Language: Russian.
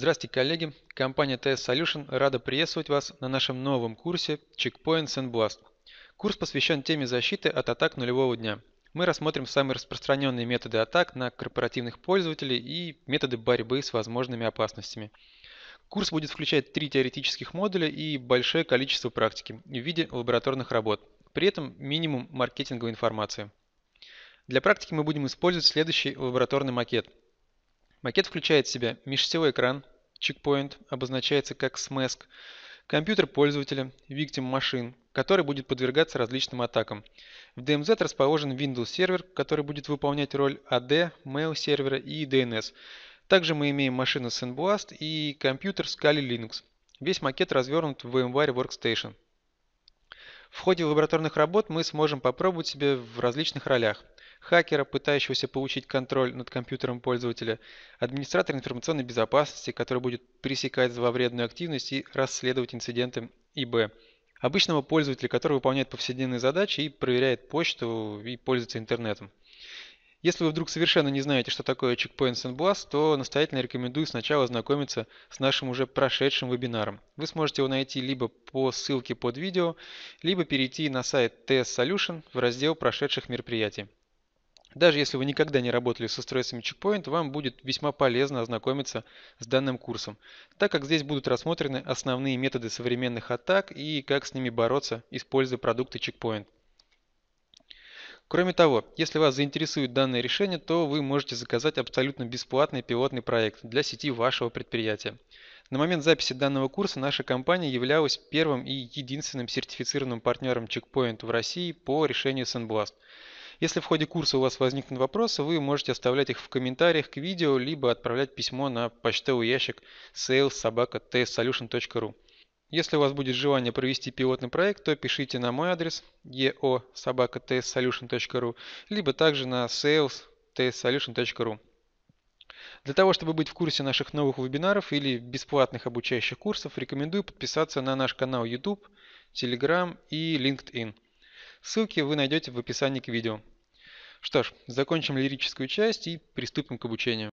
Здравствуйте, коллеги! Компания TS Solution рада приветствовать вас на нашем новом курсе Checkpoints and Blast. Курс посвящен теме защиты от атак нулевого дня. Мы рассмотрим самые распространенные методы атак на корпоративных пользователей и методы борьбы с возможными опасностями. Курс будет включать три теоретических модуля и большое количество практики в виде лабораторных работ, при этом минимум маркетинговой информации. Для практики мы будем использовать следующий лабораторный макет – Макет включает в себя межсетевой экран, чекпоинт обозначается как SMESC, компьютер пользователя, victim машин, который будет подвергаться различным атакам. В DMZ расположен Windows сервер, который будет выполнять роль AD, mail сервера и DNS. Также мы имеем машину SandBlast и компьютер Scali Linux. Весь макет развернут в VMware Workstation. В ходе лабораторных работ мы сможем попробовать себя в различных ролях. Хакера, пытающегося получить контроль над компьютером пользователя, администратора информационной безопасности, который будет пресекать зловредную активность и расследовать инциденты ИБ. Обычного пользователя, который выполняет повседневные задачи и проверяет почту и пользуется интернетом. Если вы вдруг совершенно не знаете, что такое Checkpoints and Blast, то настоятельно рекомендую сначала ознакомиться с нашим уже прошедшим вебинаром. Вы сможете его найти либо по ссылке под видео, либо перейти на сайт TS Solution в раздел прошедших мероприятий. Даже если вы никогда не работали с устройствами Checkpoint, вам будет весьма полезно ознакомиться с данным курсом, так как здесь будут рассмотрены основные методы современных атак и как с ними бороться, используя продукты Checkpoint. Кроме того, если вас заинтересует данное решение, то вы можете заказать абсолютно бесплатный пилотный проект для сети вашего предприятия. На момент записи данного курса наша компания являлась первым и единственным сертифицированным партнером Checkpoint в России по решению SandBlast. Если в ходе курса у вас возникнут вопросы, вы можете оставлять их в комментариях к видео, либо отправлять письмо на почтовый ящик sales.sobaka.tsolution.ru. Если у вас будет желание провести пилотный проект, то пишите на мой адрес eo.sobaka.tssolution.ru либо также на sales.tssolution.ru. Для того, чтобы быть в курсе наших новых вебинаров или бесплатных обучающих курсов, рекомендую подписаться на наш канал YouTube, Telegram и LinkedIn. Ссылки вы найдете в описании к видео. Что ж, закончим лирическую часть и приступим к обучению.